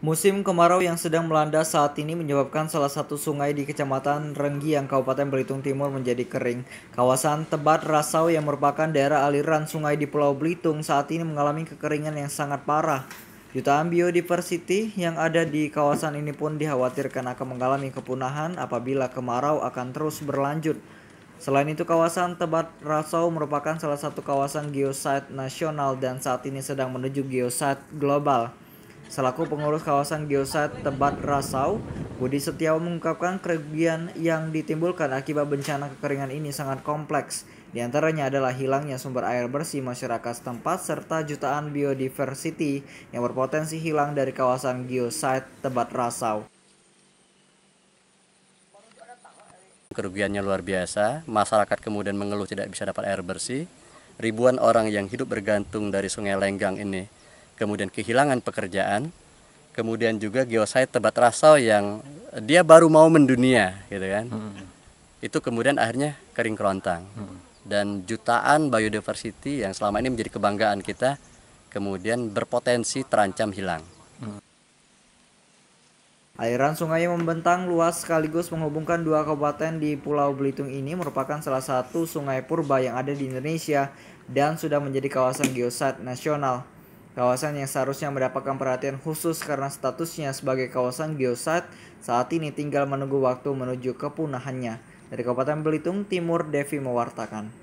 Musim kemarau yang sedang melanda saat ini menyebabkan salah satu sungai di Kecamatan Renggi yang Kabupaten Belitung Timur menjadi kering. Kawasan Tebat Rasau yang merupakan daerah aliran sungai di Pulau Belitung saat ini mengalami kekeringan yang sangat parah. Jutaan biodiversity yang ada di kawasan ini pun dikhawatirkan akan mengalami kepunahan apabila kemarau akan terus berlanjut. Selain itu, kawasan Tebat Rasau merupakan salah satu kawasan geosite nasional dan saat ini sedang menuju geosite global. Selaku pengurus kawasan Geosat Tebat Rasau, Budi Setiawan mengungkapkan kerugian yang ditimbulkan akibat bencana kekeringan ini sangat kompleks. Di antaranya adalah hilangnya sumber air bersih masyarakat setempat serta jutaan biodiversity yang berpotensi hilang dari kawasan Geosite Tebat Rasau. Kerugiannya luar biasa, masyarakat kemudian mengeluh tidak bisa dapat air bersih. Ribuan orang yang hidup bergantung dari Sungai Lenggang ini kemudian kehilangan pekerjaan, kemudian juga geosite tebat rasau yang dia baru mau mendunia, gitu kan? Hmm. Itu kemudian akhirnya kering kerontang. Hmm. Dan jutaan biodiversity yang selama ini menjadi kebanggaan kita kemudian berpotensi terancam hilang. Hmm. Airan sungai yang membentang luas sekaligus menghubungkan dua kabupaten di Pulau Belitung ini merupakan salah satu sungai purba yang ada di Indonesia dan sudah menjadi kawasan geosat nasional. Kawasan yang seharusnya mendapatkan perhatian khusus karena statusnya sebagai kawasan geosat saat ini tinggal menunggu waktu menuju kepunahannya. Dari Kabupaten Belitung Timur, Devi mewartakan.